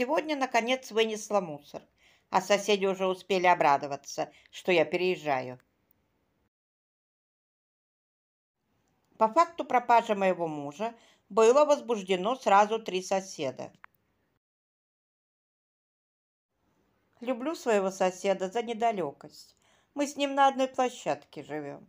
сегодня, наконец, вынесла мусор, а соседи уже успели обрадоваться, что я переезжаю. По факту пропажи моего мужа было возбуждено сразу три соседа. Люблю своего соседа за недалекость. Мы с ним на одной площадке живем.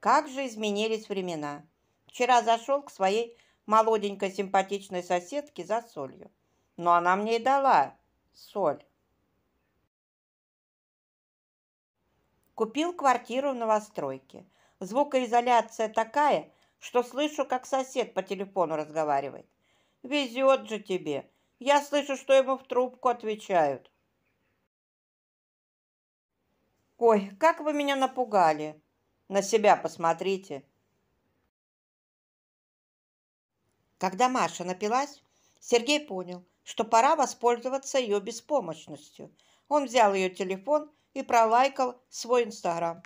Как же изменились времена. Вчера зашел к своей молоденькой симпатичной соседки за солью. Но она мне и дала соль. Купил квартиру в новостройке. Звукоизоляция такая, что слышу, как сосед по телефону разговаривает. «Везет же тебе! Я слышу, что ему в трубку отвечают». «Ой, как вы меня напугали! На себя посмотрите!» Когда Маша напилась, Сергей понял, что пора воспользоваться ее беспомощностью. Он взял ее телефон и пролайкал свой Инстаграм.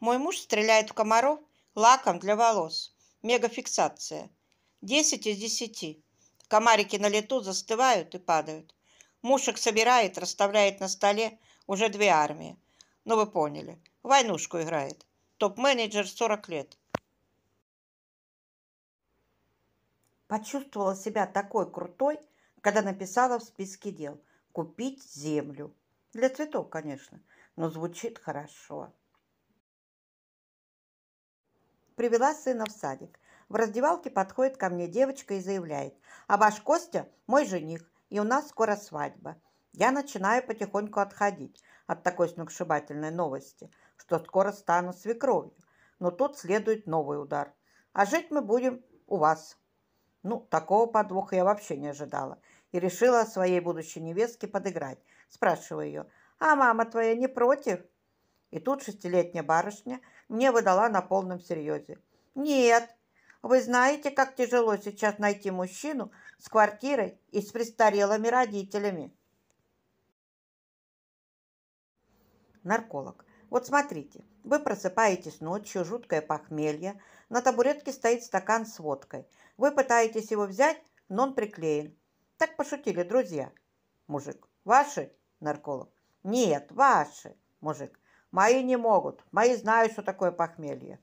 Мой муж стреляет в комаров лаком для волос. Мегафиксация. 10 из 10. Комарики на лету застывают и падают. Мушек собирает, расставляет на столе уже две армии. Ну, вы поняли. Войнушку играет. Топ-менеджер 40 лет. почувствовала себя такой крутой, когда написала в списке дел «Купить землю». Для цветов, конечно, но звучит хорошо. Привела сына в садик. В раздевалке подходит ко мне девочка и заявляет «А ваш Костя – мой жених, и у нас скоро свадьба». Я начинаю потихоньку отходить от такой сногсшибательной новости, что скоро стану свекровью. Но тут следует новый удар. А жить мы будем у вас. Ну, такого подвоха я вообще не ожидала. И решила своей будущей невестке подыграть. Спрашиваю ее, а мама твоя не против? И тут шестилетняя барышня мне выдала на полном серьезе. Нет, вы знаете, как тяжело сейчас найти мужчину с квартирой и с престарелыми родителями. Нарколог. Вот смотрите, вы просыпаетесь ночью, жуткое похмелье, на табуретке стоит стакан с водкой. Вы пытаетесь его взять, но он приклеен. Так пошутили друзья. Мужик, ваши? Нарколог. Нет, ваши. Мужик, мои не могут, мои знают, что такое похмелье.